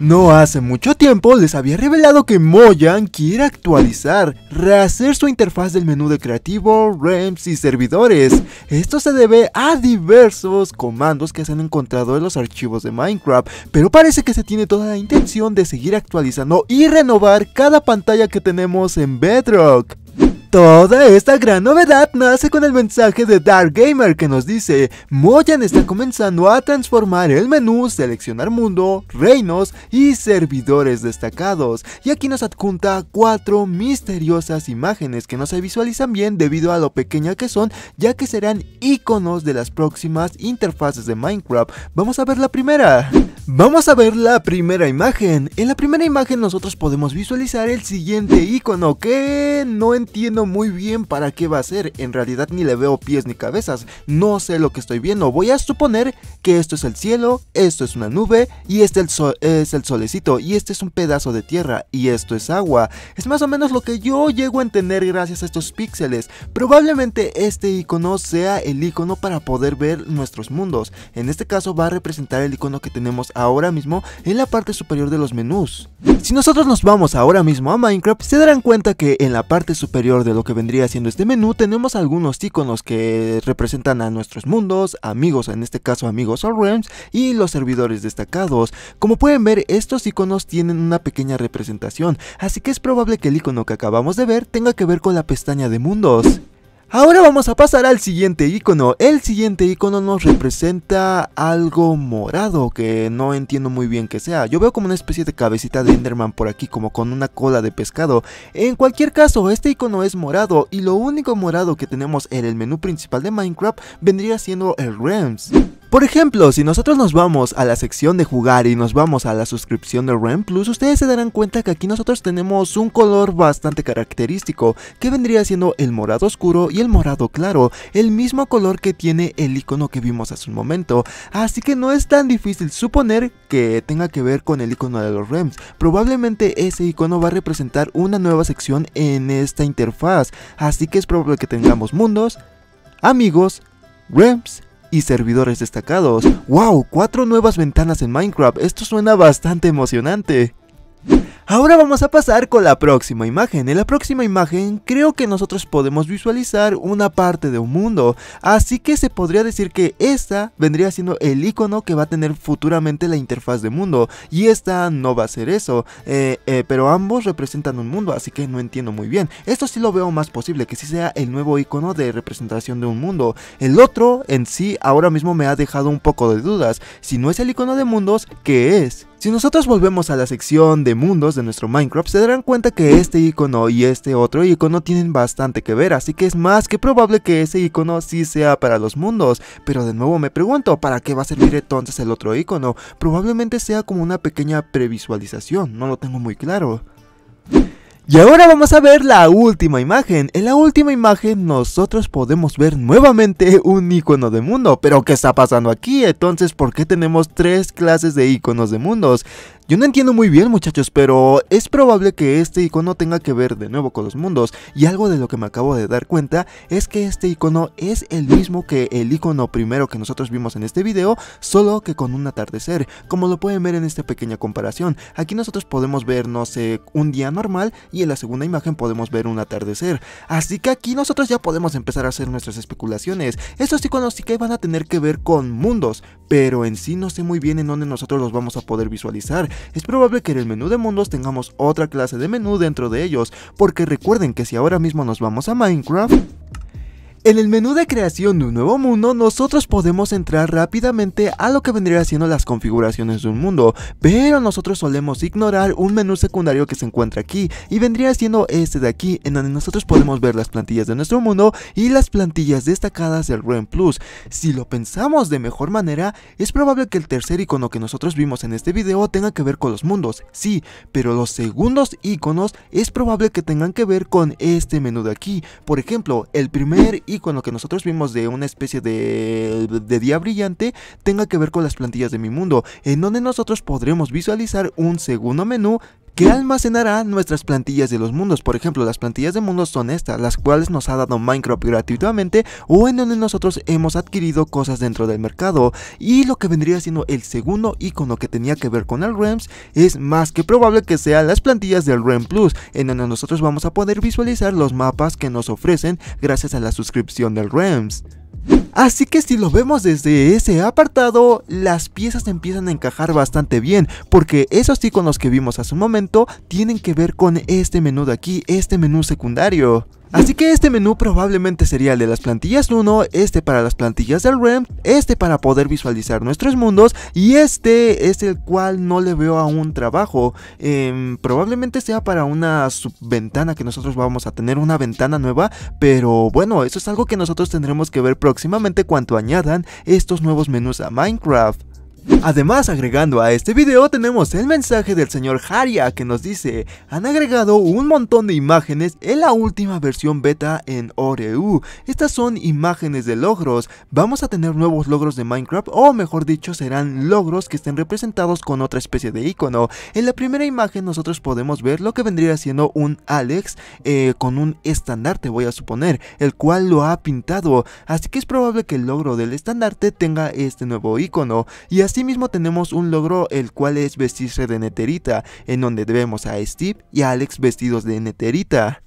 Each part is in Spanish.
No hace mucho tiempo les había revelado que Mojang quiere actualizar, rehacer su interfaz del menú de creativo, RAMs y servidores. Esto se debe a diversos comandos que se han encontrado en los archivos de Minecraft, pero parece que se tiene toda la intención de seguir actualizando y renovar cada pantalla que tenemos en Bedrock. Toda esta gran novedad nace con el mensaje de Dark Gamer que nos dice Moyan está comenzando a transformar el menú, seleccionar mundo, reinos y servidores destacados y aquí nos adjunta cuatro misteriosas imágenes que no se visualizan bien debido a lo pequeña que son ya que serán iconos de las próximas interfaces de Minecraft. Vamos a ver la primera. Vamos a ver la primera imagen. En la primera imagen nosotros podemos visualizar el siguiente icono que no entiendo muy bien para qué va a ser, en realidad ni le veo pies ni cabezas, no sé lo que estoy viendo, voy a suponer que esto es el cielo, esto es una nube y este es el solecito y este es un pedazo de tierra y esto es agua. Es más o menos lo que yo llego a entender gracias a estos píxeles. Probablemente este icono sea el icono para poder ver nuestros mundos. En este caso va a representar el icono que tenemos ahora mismo en la parte superior de los menús. Si nosotros nos vamos ahora mismo a Minecraft, se darán cuenta que en la parte superior de lo que vendría siendo este menú tenemos algunos iconos que representan a nuestros mundos, amigos, en este caso amigos o realms, y los servidores destacados. Como pueden ver, estos iconos tienen una pequeña representación, así que es probable que el icono que acabamos de ver tenga que ver con la pestaña de mundos. Ahora vamos a pasar al siguiente icono. El siguiente icono nos representa algo morado que no entiendo muy bien que sea. Yo veo como una especie de cabecita de Enderman por aquí, como con una cola de pescado. En cualquier caso, este icono es morado y lo único morado que tenemos en el menú principal de Minecraft vendría siendo el Rems. Por ejemplo, si nosotros nos vamos a la sección de jugar y nos vamos a la suscripción de REM Plus, ustedes se darán cuenta que aquí nosotros tenemos un color bastante característico, que vendría siendo el morado oscuro y el morado claro, el mismo color que tiene el icono que vimos hace un momento, así que no es tan difícil suponer que tenga que ver con el icono de los REMs, probablemente ese icono va a representar una nueva sección en esta interfaz, así que es probable que tengamos mundos, amigos, REMs y servidores destacados. ¡Wow! Cuatro nuevas ventanas en Minecraft, esto suena bastante emocionante. Ahora vamos a pasar con la próxima imagen. En la próxima imagen creo que nosotros podemos visualizar una parte de un mundo, así que se podría decir que esta vendría siendo el icono que va a tener futuramente la interfaz de mundo, y esta no va a ser eso, eh, eh, pero ambos representan un mundo, así que no entiendo muy bien. Esto sí lo veo más posible, que sí sea el nuevo icono de representación de un mundo. El otro en sí ahora mismo me ha dejado un poco de dudas, si no es el icono de mundos, ¿qué es? Si nosotros volvemos a la sección de mundos de nuestro Minecraft, se darán cuenta que este icono y este otro icono tienen bastante que ver, así que es más que probable que ese icono sí sea para los mundos. Pero de nuevo me pregunto, ¿para qué va a servir entonces el otro icono? Probablemente sea como una pequeña previsualización, no lo tengo muy claro. Y ahora vamos a ver la última imagen. En la última imagen nosotros podemos ver nuevamente un icono de mundo. Pero ¿qué está pasando aquí? Entonces, ¿por qué tenemos tres clases de iconos de mundos? Yo no entiendo muy bien muchachos, pero es probable que este icono tenga que ver de nuevo con los mundos y algo de lo que me acabo de dar cuenta es que este icono es el mismo que el icono primero que nosotros vimos en este video, solo que con un atardecer, como lo pueden ver en esta pequeña comparación. Aquí nosotros podemos ver, no sé, un día normal y en la segunda imagen podemos ver un atardecer. Así que aquí nosotros ya podemos empezar a hacer nuestras especulaciones. Estos iconos sí que van a tener que ver con mundos, pero en sí no sé muy bien en dónde nosotros los vamos a poder visualizar es probable que en el menú de mundos tengamos otra clase de menú dentro de ellos, porque recuerden que si ahora mismo nos vamos a Minecraft, en el menú de creación de un nuevo mundo, nosotros podemos entrar rápidamente a lo que vendría siendo las configuraciones de un mundo, pero nosotros solemos ignorar un menú secundario que se encuentra aquí, y vendría siendo este de aquí, en donde nosotros podemos ver las plantillas de nuestro mundo y las plantillas destacadas del REN Plus. Si lo pensamos de mejor manera, es probable que el tercer icono que nosotros vimos en este video tenga que ver con los mundos, sí, pero los segundos iconos es probable que tengan que ver con este menú de aquí. Por ejemplo, el primer y con lo que nosotros vimos de una especie de, día brillante tenga que ver con las plantillas de mi mundo, en donde nosotros podremos visualizar un segundo menú que almacenará nuestras plantillas de los mundos. Por ejemplo, las plantillas de mundos son estas, las cuales nos ha dado Minecraft gratuitamente o en donde nosotros hemos adquirido cosas dentro del mercado. Y lo que vendría siendo el segundo icono que tenía que ver con el REMS es más que probable que sean las plantillas del REM Plus, en donde nosotros vamos a poder visualizar los mapas que nos ofrecen gracias a la suscripción del REMS. Así que si lo vemos desde ese apartado, las piezas empiezan a encajar bastante bien, porque esos iconos que vimos hace un momento tienen que ver con este menú de aquí, este menú secundario. Así que este menú probablemente sería el de las plantillas 1, este para las plantillas del REM, este para poder visualizar nuestros mundos y este es el cual no le veo aún trabajo. Em, probablemente sea para una subventana que nosotros vamos a tener, una ventana nueva, pero bueno, eso es algo que nosotros tendremos que ver próximamente cuando añadan estos nuevos menús a Minecraft. Además, agregando a este video tenemos el mensaje del señor Haria que nos dice Han agregado un montón de imágenes en la última versión beta en Oreu. Estas son imágenes de logros. Vamos a tener nuevos logros de Minecraft o mejor dicho serán logros que estén representados con otra especie de icono. En la primera imagen nosotros podemos ver lo que vendría siendo un Alex eh, con un estandarte voy a suponer, el cual lo ha pintado. Así que es probable que el logro del estandarte tenga este nuevo icono y así Asimismo tenemos un logro el cual es vestirse de neterita, en donde debemos a Steve y a Alex vestidos de neterita.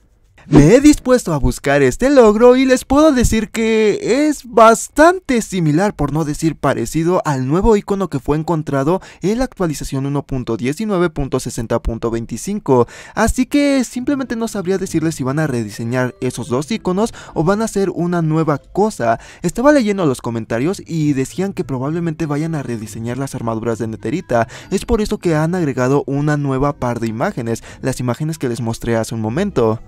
Me he dispuesto a buscar este logro y les puedo decir que es bastante similar, por no decir parecido, al nuevo icono que fue encontrado en la actualización 1.19.60.25. Así que simplemente no sabría decirles si van a rediseñar esos dos iconos o van a hacer una nueva cosa. Estaba leyendo los comentarios y decían que probablemente vayan a rediseñar las armaduras de Neterita. Es por eso que han agregado una nueva par de imágenes, las imágenes que les mostré hace un momento.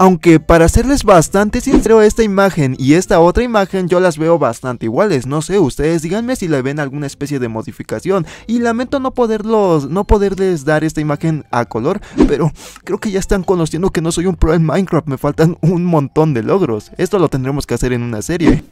Aunque para hacerles bastante sincero esta imagen y esta otra imagen yo las veo bastante iguales, no sé, ustedes díganme si le ven alguna especie de modificación y lamento no poderlos, no poderles dar esta imagen a color, pero creo que ya están conociendo que no soy un pro en Minecraft, me faltan un montón de logros, esto lo tendremos que hacer en una serie.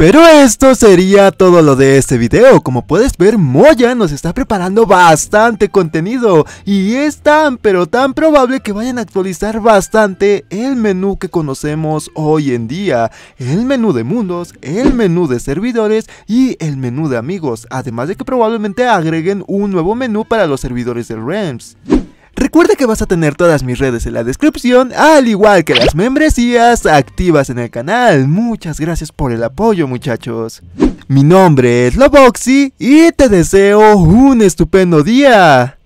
Pero esto sería todo lo de este video, como puedes ver Moya nos está preparando bastante contenido y es tan pero tan probable que vayan a actualizar bastante el menú que conocemos hoy en día, el menú de mundos, el menú de servidores y el menú de amigos, además de que probablemente agreguen un nuevo menú para los servidores del Realms. Recuerda que vas a tener todas mis redes en la descripción, al igual que las membresías activas en el canal. Muchas gracias por el apoyo muchachos. Mi nombre es Loboxy y te deseo un estupendo día.